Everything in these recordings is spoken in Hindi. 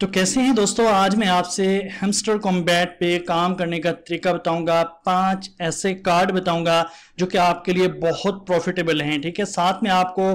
तो कैसे हैं दोस्तों आज मैं आपसे हेमस्टर कॉम्बैट पे काम करने का तरीका बताऊंगा पांच ऐसे कार्ड बताऊंगा जो कि आपके लिए बहुत प्रॉफिटेबल हैं ठीक है साथ में आपको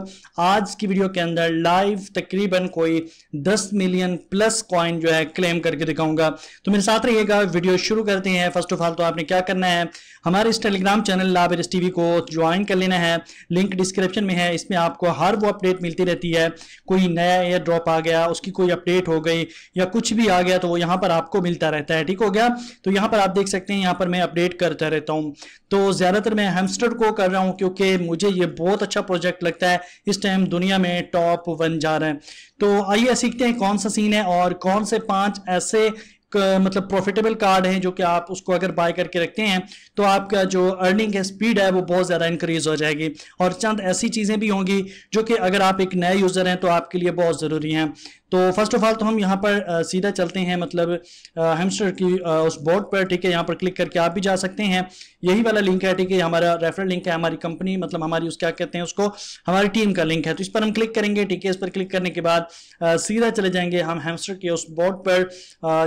आज की वीडियो के अंदर लाइव तकरीबन कोई 10 मिलियन प्लस कॉइन जो है क्लेम करके दिखाऊंगा तो मेरे साथ रहिएगा वीडियो शुरू करते हैं फर्स्ट ऑफ ऑल तो आपने क्या करना है हमारे इस टेलीग्राम चैनल लाबेरिस टीवी को ज्वाइन कर लेना है लिंक डिस्क्रिप्शन में है इसमें आपको हर वो अपडेट मिलती रहती है कोई नया एयर ड्रॉप आ गया उसकी कोई अपडेट हो गई या कुछ भी आ गया तो वो यहाँ पर आपको मिलता रहता है ठीक हो गया तो यहाँ पर आप देख सकते हैं यहाँ पर मैं अपडेट करता रहता हूँ तो ज़्यादातर मैं हेमस्टर को कर रहा हूँ क्योंकि मुझे ये बहुत अच्छा प्रोजेक्ट लगता है इस टाइम दुनिया में टॉप वन जा रहे हैं तो आइए सीखते हैं कौन सा सीन है और कौन से पांच ऐसे मतलब प्रॉफिटेबल कार्ड हैं जो कि आप उसको अगर बाय करके रखते हैं तो आपका जो अर्निंग है स्पीड है वो बहुत ज़्यादा इंक्रीज हो जाएगी और चंद ऐसी चीज़ें भी होंगी जो कि अगर आप एक नए यूज़र हैं तो आपके लिए बहुत ज़रूरी हैं तो फर्स्ट ऑफ ऑल तो हम यहाँ पर आ, सीधा चलते हैं मतलब हेमस्टर की आ, उस बोर्ड पर ठीक है यहाँ पर क्लिक करके आप भी जा सकते हैं यही वाला लिंक है ठीक है हमारा रेफरल लिंक है हमारी कंपनी मतलब हमारी उस क्या कहते हैं उसको हमारी टीम का लिंक है तो इस पर हम क्लिक करेंगे ठीक है इस पर क्लिक करने के बाद आ, सीधा चले जाएंगे हम हेमस्टर के उस बोर्ड पर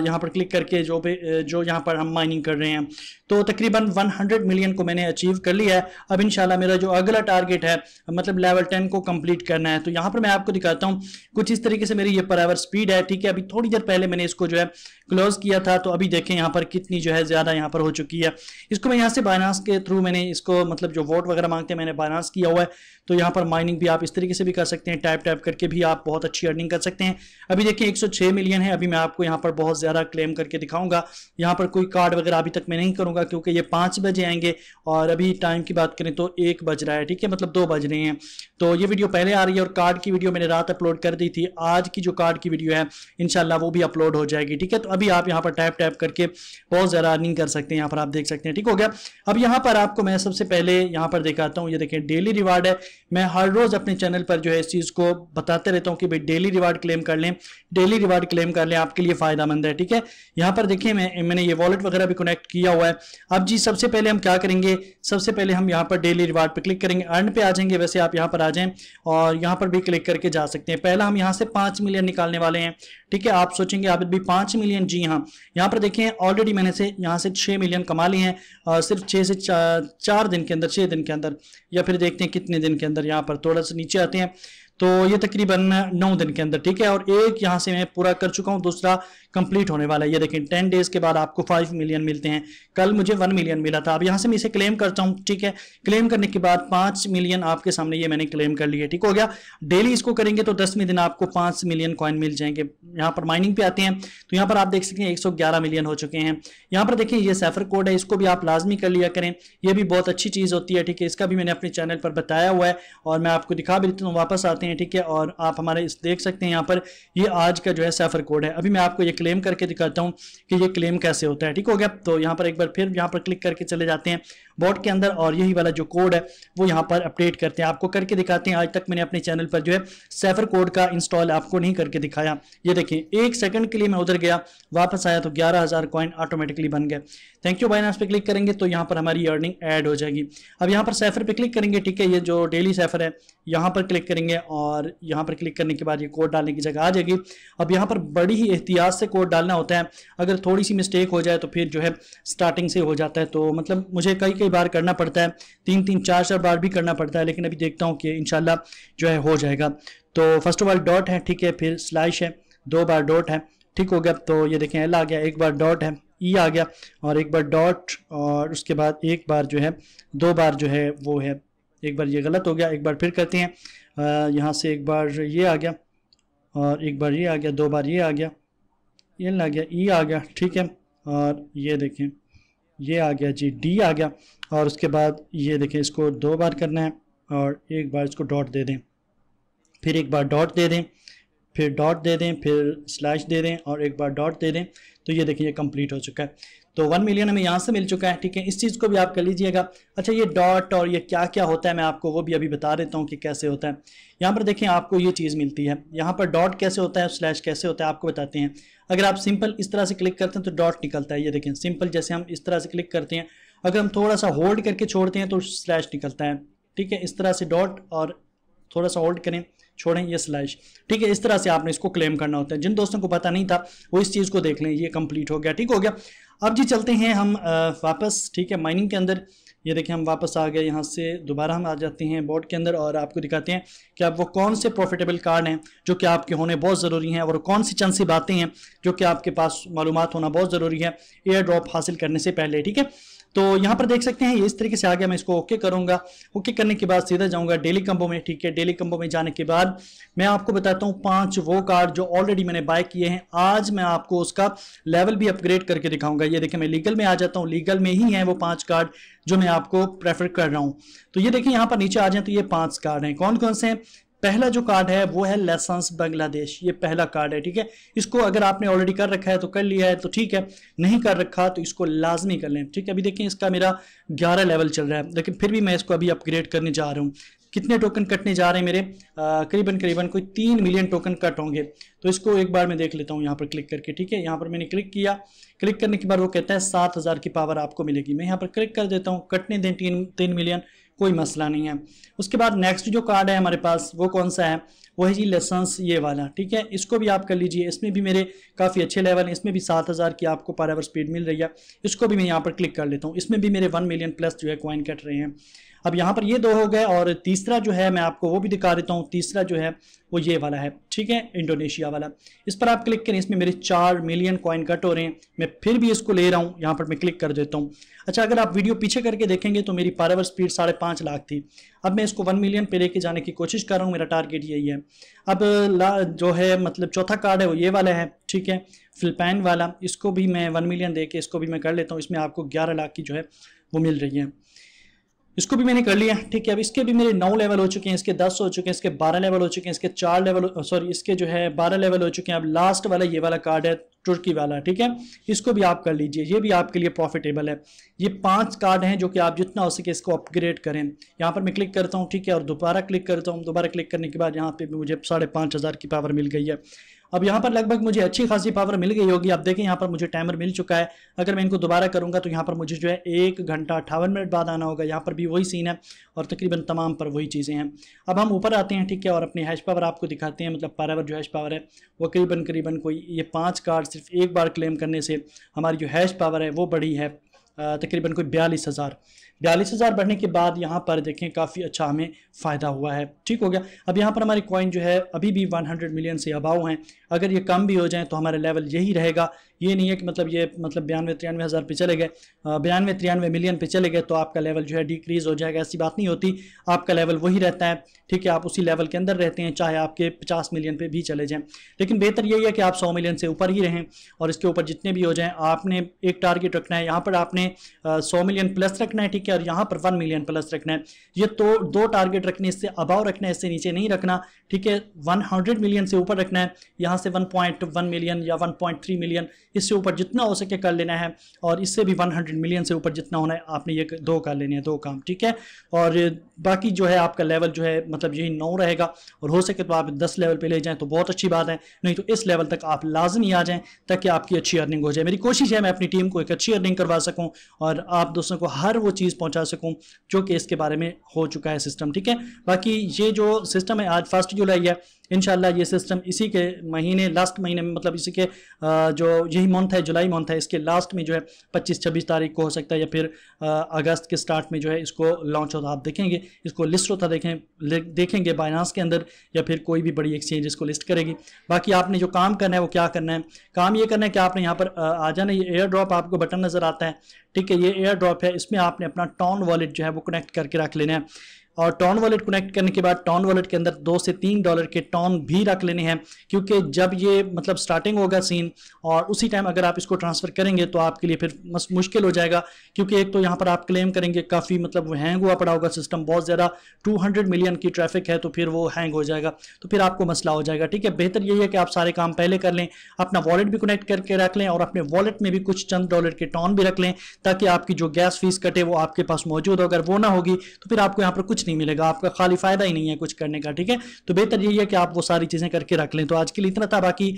यहाँ पर क्लिक करके जो भी जो यहाँ पर हम माइनिंग कर रहे हैं तो तकरीबन वन मिलियन को मैंने अचीव कर लिया है अब इन मेरा जो अगला टारगेट है मतलब लेवल टेन को कंप्लीट करना है तो यहाँ पर मैं आपको दिखाता हूँ कुछ इस तरीके से मेरी ये पर आवर स्पीड है ठीक है अभी थोड़ी देर पहले मैंने इसको जो है क्लोज किया था तो अभी देखें यहाँ पर कितनी जो है ज़्यादा यहाँ पर हो चुकी है इसको मैं यहाँ से बाइनास के थ्रू मैंने इसको मतलब जो वोट वगैरह मांगते हैं मैंने बाइनास किया हुआ है तो यहाँ पर माइनिंग भी आप इस तरीके से भी कर सकते हैं टाइप टाइप करके भी आप बहुत अच्छी अर्निंग कर सकते हैं अभी देखिए एक मिलियन है अभी मैं आपको यहाँ पर बहुत ज़्यादा क्लेम करके दिखाऊंगा यहाँ पर कोई कार्ड वगैरह अभी तक मैं नहीं करूँगा क्योंकि ये पाँच बजे आएंगे और अभी टाइम की बात करें तो एक बज रहा है ठीक है मतलब दो बज रहे हैं तो ये वीडियो पहले आ रही है और कार्ड की वीडियो मैंने रात अपलोड कर दी थी आज की जो कार्ड की वीडियो है इनशाला वो भी अपलोड हो जाएगी ठीक है तो अभी आप यहाँ पर टैप टैप करके बहुत ज़्यादा अर्निंग कर सकते हैं यहाँ पर आप देख सकते हैं ठीक हो गया अब यहाँ पर आपको मैं सबसे पहले यहाँ पर दिखाता हूँ ये देखें डेली रिवार्ड है मैं हर रोज़ अपने चैनल पर जो है इस चीज़ को बताते रहता हूँ कि भाई डेली रिवार्ड क्लेम कर लें डेली रिवार्ड क्लेम कर लें आपके लिए फायदा है ठीक है यहाँ पर देखिए मैं मैंने ये वॉलेट वगैरह भी कनेक्ट किया हुआ है अब जी सबसे पहले हम क्या करेंगे सबसे पहले हम यहाँ पर डेली रिवार्ड पर क्लिक करेंगे अर्न पे आ जाएंगे वैसे आप यहाँ पर आ जाएं और यहाँ पर भी क्लिक करके जा सकते हैं पहला हम यहाँ से पांच मिलियन निकालने वाले हैं ठीक है आप सोचेंगे आप भी पांच मिलियन जी हाँ यहाँ पर देखें ऑलरेडी मैंने से यहाँ से छह मिलियन कमा ली हैं और सिर्फ छह से चा, चार दिन के अंदर छह दिन के अंदर या फिर देखते हैं कितने दिन के अंदर यहाँ पर थोड़ा सा नीचे आते हैं तो ये तकरीबन नौ दिन के अंदर ठीक है और एक यहाँ से मैं पूरा कर चुका हूँ दूसरा कंप्लीट होने वाला है ये देखें टेन डेज के बाद आपको फाइव मिलियन मिलते हैं कल मुझे वन मिलियन मिला था अब यहाँ से मैं इसे क्लेम करता हूँ ठीक है क्लेम करने के बाद पाँच मिलियन आपके सामने ये मैंने क्लेम कर लिया ठीक हो गया डेली इसको करेंगे तो दसवें दिन आपको पाँच मिलियन कॉइन मिल जाएंगे यहाँ पर माइनिंग पे आते हैं तो यहाँ पर आप देख सकते हैं एक मिलियन हो चुके हैं यहाँ पर देखें ये सेफर कोड है इसको भी आप लाजमी कर लिया करें यह भी बहुत अच्छी चीज़ होती है ठीक है इसका भी मैंने अपने चैनल पर बताया हुआ है और मैं आपको दिखा भी देता हूँ वापस आते हैं ठीक है और आप हमारे देख सकते हैं यहाँ पर ये आज का जो है सेफर कोड है अभी मैं आपको ये क्लेम करके दिखाता हूँ कि ये क्लेम कैसे होता है ठीक हो गया तो यहाँ पर एक बार फिर यहाँ पर क्लिक करके चले जाते हैं बोर्ड के अंदर और यही वाला जो कोड है वो यहाँ पर अपडेट करते हैं आपको करके दिखाते हैं आज तक मैंने अपने चैनल पर जो है सेफर कोड का इंस्टॉल आपको नहीं करके दिखाया ये देखें एक सेकंड के लिए मैं उधर गया वापस आया तो ग्यारह हज़ार कॉइन ऑटोमेटिकली बन गए थैंक यू बाइनास पे क्लिक करेंगे तो यहाँ पर हमारी अर्निंग एड हो जाएगी अब यहाँ पर सेफर पे क्लिक करेंगे ठीक है ये जो डेली सेफर है यहाँ पर क्लिक करेंगे और यहाँ पर क्लिक करने के बाद ये कोड डालने की जगह आ जाएगी अब यहाँ पर बड़ी ही एहतियात से कोड डालना होता है अगर थोड़ी सी मिस्टेक हो जाए तो फिर जो है स्टार्टिंग से हो जाता है तो मतलब मुझे कई कई कई बार करना पड़ता है तीन तीन चार चार बार भी करना पड़ता है लेकिन अभी देखता हूँ कि इनशाला जो है हो जाएगा तो फर्स्ट ऑफ ऑल डॉट है ठीक है फिर स्लाइश है दो बार डॉट है ठीक हो गया तो ये देखें एल आ गया एक बार डॉट है ई e आ गया और एक बार डॉट और उसके बाद एक बार जो है दो बार जो है वो है एक बार ये गलत हो गया एक बार फिर करते हैं यहाँ से एक बार ये आ गया और एक बार ये आ गया दो बार ये आ गया एल आ गया ई e आ गया ठीक है और ये देखें ये आ गया जी डी आ गया और उसके बाद ये देखें इसको दो बार करना है और एक बार इसको डॉट दे दें फिर एक बार डॉट दे दें फिर डॉट दे दें फिर स्लैश दे दें और एक बार डॉट दे दें तो ये देखिए कंप्लीट हो चुका है तो वन मिलियन हमें यहाँ से मिल चुका है ठीक है इस चीज़ को भी आप कर लीजिएगा अच्छा ये डॉट और ये क्या क्या होता है मैं आपको वो भी अभी बता देता हूँ कि कैसे होता है यहाँ पर देखें आपको ये चीज़ मिलती है यहाँ पर डॉट कैसे होता है स्लैश कैसे होता है आपको बताते हैं अगर आप सिंपल इस तरह से क्लिक करते हैं तो डॉट निकलता है ये देखें सिंपल जैसे हम इस तरह से क्लिक करते हैं अगर हम थोड़ा सा होल्ड करके छोड़ते हैं तो स्लैश निकलता है ठीक है इस तरह से डॉट और थोड़ा सा होल्ड करें छोड़ें ये स्लैश ठीक है इस तरह से आपने इसको क्लेम करना होता है जिन दोस्तों को पता नहीं था वो इस चीज़ को देख लें ये कंप्लीट हो गया ठीक हो गया अब जी चलते हैं हम वापस ठीक है माइनिंग के अंदर ये देखिए हम वापस आ गए यहाँ से दोबारा हम आ जाते हैं बोर्ड के अंदर और आपको दिखाते हैं कि आप वो कौन से प्रॉफिटेबल कार्ड हैं जो कि आपके होने बहुत ज़रूरी हैं और कौन सी चंद सी बातें हैं जो कि आपके पास मालूम होना बहुत ज़रूरी है एयर ड्रॉप हासिल करने से पहले ठीक है तो यहां पर देख सकते हैं इस तरीके से आ गया मैं इसको ओके करूंगा ओके करने के बाद सीधा जाऊंगा डेली कम्बो में ठीक है डेली कम्बो में जाने के बाद मैं आपको बताता हूँ पांच वो कार्ड जो ऑलरेडी मैंने बाय किए हैं आज मैं आपको उसका लेवल भी अपग्रेड करके दिखाऊंगा ये देखिए मैं लीगल में आ जाता हूँ लीगल में ही है वो पांच कार्ड जो मैं आपको प्रेफर कर रहा हूं तो ये देखिए यहाँ पर नीचे आ जाए तो ये पांच कार्ड हैं कौन कौन से हैं पहला जो कार्ड है वो है लेसन्स बांग्लादेश ये पहला कार्ड है ठीक है इसको अगर आपने ऑलरेडी कर रखा है तो कर लिया है तो ठीक है नहीं कर रखा तो इसको लाजमी कर लें ठीक है अभी देखिए इसका मेरा 11 लेवल चल रहा है लेकिन फिर भी मैं इसको अभी अपग्रेड करने जा रहा हूँ कितने टोकन कटने जा रहे हैं मेरे करीबन करीबन कोई तीन मिलियन टोकन कट होंगे तो इसको एक बार मैं देख लेता हूँ यहाँ पर क्लिक करके ठीक है यहाँ पर मैंने क्लिक किया क्लिक करने के बाद वो कहता है सात हज़ार की पावर आपको मिलेगी मैं यहाँ पर क्लिक कर देता हूँ कटने दें तीन तीन मिलियन कोई मसला नहीं है उसके बाद नेक्स्ट जो कार्ड है हमारे पास वो कौन सा है वो है जी लेसन्स ये वाला ठीक है इसको भी आप कर लीजिए इसमें भी मेरे काफ़ी अच्छे लेवल हैं इसमें भी सात हज़ार की आपको पर आवर स्पीड मिल रही है इसको भी मैं यहाँ पर क्लिक कर लेता हूँ इसमें भी मेरे वन मिलियन प्लस जो है कॉइन कट रहे हैं अब यहाँ पर ये दो हो गए और तीसरा जो है मैं आपको वो भी दिखा देता हूँ तीसरा जो है वो ये वाला है ठीक है इंडोनेशिया वाला इस पर आप क्लिक करें इसमें मेरे चार मिलियन कॉइन कट हो रहे हैं मैं फिर भी इसको ले रहा हूँ यहाँ पर मैं क्लिक कर देता हूँ अच्छा अगर आप वीडियो पीछे करके देखेंगे तो मेरी पर आवर स्पीड साढ़े पाँच लाख थी अब मैं इसको वन मिलियन पे लेके जाने की कोशिश कर रहा हूँ मेरा टारगेट यही है अब जो है मतलब चौथा कार्ड है वो ये वाला है ठीक है फिलपैन वाला इसको भी मैं वन मिलियन दे के इसको भी मैं कर लेता हूँ इसमें आपको ग्यारह लाख की जो है वो मिल रही है इसको भी मैंने कर लिया ठीक है अब इसके भी मेरे नौ लेवल हो चुके हैं इसके दस हो चुके हैं इसके बारह लेवल हो चुके हैं इसके चार लेवल सॉरी इसके जो है बारह लेवल हो चुके हैं अब लास्ट वाला ये वाला कार्ड है तुर्की वाला ठीक है इसको भी आप कर लीजिए ये भी आपके लिए प्रॉफिटेबल है ये पांच कार्ड हैं जो कि आप जितना हो सके इसको अपग्रेड करें यहाँ पर मैं क्लिक करता हूँ ठीक है और दोबारा क्लिक करता हूँ दोबारा क्लिक करने के बाद यहाँ पर मुझे साढ़े पाँच हज़ार की पावर मिल गई है अब यहाँ पर लगभग मुझे अच्छी खासी पावर मिल गई होगी आप देखें यहाँ पर मुझे टाइमर मिल चुका है अगर मैं इनको दोबारा करूँगा तो यहाँ पर मुझे जो है एक घंटा अट्ठावन मिनट बाद आना होगा यहाँ पर भी वही सीन है और तकरीबन तमाम पर वही चीज़ें हैं अब हम ऊपर आते हैं ठीक है और अपनी हैश पावर आपको दिखाते हैं मतलब पर जो हैश पावर है वो करीबन करीबन कोई ये पाँच कार्ड सिर्फ एक बार क्लेम करने से हमारी जो हैश पावर है वो बढ़ी है तकरीबन कोई बयालीस हज़ार बयालीस हज़ार बढ़ने के बाद यहाँ पर देखें काफ़ी अच्छा हमें फ़ायदा हुआ है ठीक हो गया अब यहाँ पर हमारी कॉइन जो है अभी भी 100 मिलियन से अबाव हैं अगर ये कम भी हो जाए तो हमारा लेवल यही रहेगा ये नहीं है कि मतलब ये मतलब बयानवे तिरानवे हज़ार पे चले गए बयानवे तिरानवे मिलियन पे चले गए तो आपका लेवल जो है डिक्रीज़ हो जाएगा ऐसी बात नहीं होती आपका लेवल वही रहता है ठीक है आप उसी लेवल के अंदर रहते हैं चाहे आपके पचास मिलियन पर भी चले जाएँ लेकिन बेहतर यही है कि आप सौ मिलियन से ऊपर ही रहें और इसके ऊपर जितने भी हो जाएँ आपने एक टारगेट रखना है यहाँ पर आपने सौ मिलियन प्लस रखना है ठीक है और यहाँ पर वन मिलियन प्लस रखना है ये तो दो टारगेट रखने इससे अबाव रखना है इससे नीचे नहीं रखना ठीक है वन हंड्रेड मिलियन से ऊपर रखना है यहाँ से वन पॉइंट वन मिलियन या वन पॉइंट थ्री मिलियन इससे ऊपर जितना हो सके कर लेना है और इससे भी 100 मिलियन से ऊपर जितना होना है आपने ये दो कर लेने हैं दो काम ठीक है और बाकी जो है आपका लेवल जो है मतलब यही नौ रहेगा और हो सके तो आप दस लेवल पर ले जाएँ तो बहुत अच्छी बात है नहीं तो इस लेवल तक आप लाजमी आ जाएँ ताकि आपकी अच्छी अर्निंग हो जाए मेरी कोशिश है मैं अपनी टीम को एक अच्छी अर्निंग करवा सकूँ और आप दोस्तों को हर वो चीज़ पहुँचा सकूँ जो कि इसके बारे में हो चुका है सिस्टम ठीक है बाकी ये जो सिस्टम है आज फर्स्ट जुलाई है इन ये सिस्टम इसी के महीने लास्ट महीने में मतलब इसी के जो यही मंथ है जुलाई मंथ है इसके लास्ट में जो है पच्चीस छब्बीस तारीख को हो सकता है या फिर अगस्त के स्टार्ट में जो है इसको लॉन्च होता तो आप देखेंगे इसको लिस्ट होता देखें देखेंगे बाइनास के अंदर या फिर कोई भी बड़ी एक्सचेंज इसको लिस्ट करेगी बाकी आपने जो काम करना है वो क्या करना है काम ये करना है कि आपने यहाँ पर आ जाना ये एयर ड्रॉप आपको बटन नज़र आता है ठीक है ये एयर ड्रॉप है इसमें आपने अपना टाउन वॉलेट जो है वो कनेक्ट करके रख लेना है और टॉन वॉलेट कनेक्ट करने के बाद टॉन वॉलेट के अंदर दो से तीन डॉलर के टॉन भी रख लेने हैं क्योंकि जब ये मतलब स्टार्टिंग होगा सीन और उसी टाइम अगर आप इसको ट्रांसफ़र करेंगे तो आपके लिए फिर मुश्किल हो जाएगा क्योंकि एक तो यहाँ पर आप क्लेम करेंगे काफ़ी मतलब हैंग हुआ पड़ा होगा सिस्टम बहुत ज़्यादा टू मिलियन की ट्रैफिक है तो फिर वो हैंग हो जाएगा तो फिर आपको मसला हो जाएगा ठीक है बेहतर यही है कि आप सारे काम पहले कर लें अपना वॉलेट भी कनेक्ट करके रख लें और अपने वॉलेट में भी कुछ चंद डॉलर के टॉन भी रख लें ताकि आपकी जो गैस फीस कटे वो आपके पास मौजूद हो अगर वो ना होगी तो फिर आपको यहाँ पर कुछ नहीं मिलेगा आपका खाली फ़ायदा ही नहीं है कुछ करने का ठीक है तो बेहतर यही है कि आप वो सारी चीज़ें करके रख लें तो आज के लिए इतना था बाकी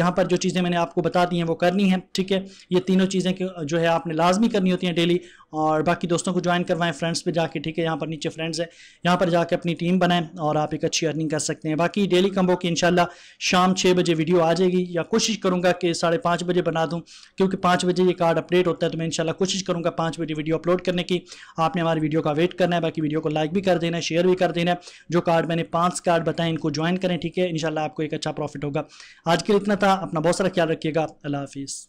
यहाँ पर जो चीज़ें मैंने आपको बता दी हैं वो करनी है ठीक है ये तीनों चीज़ें जो है आपने लाजमी करनी होती हैं डेली और बाकी दोस्तों को ज्वाइन करवाएं फ्रेंड्स पे जाके ठीक है यहाँ पर नीचे फ्रेंड्स है यहाँ पर जाके अपनी टीम बनाएं और आप एक अच्छी अर्निंग कर सकते हैं बाकी डेली कम्बो की इंशाल्लाह शाम छः बजे वीडियो आ जाएगी या कोशिश करूँगा कि साढ़े पाँच बजे बना दूँ क्योंकि पाँच बजे ये कार्ड अपडेट होता है तो मैं इंशाल्लाह कोशिश करूँगा पाँच बजे वीडियो अपलोड करने की आपने हमारी वीडियो का वेट करना है बाकी वीडियो को लाइक भी भी कर देना है शेयर भी कर देना है जो कार्ड मैंने पांच कार्ड बताए इनको ज्वाइन करें ठीक है इनशाला आपको एक अच्छा प्रॉफिट होगा आज के लिए इतना था अपना बहुत सारा ख्याल रखिएगा अल्लाह हाफिज़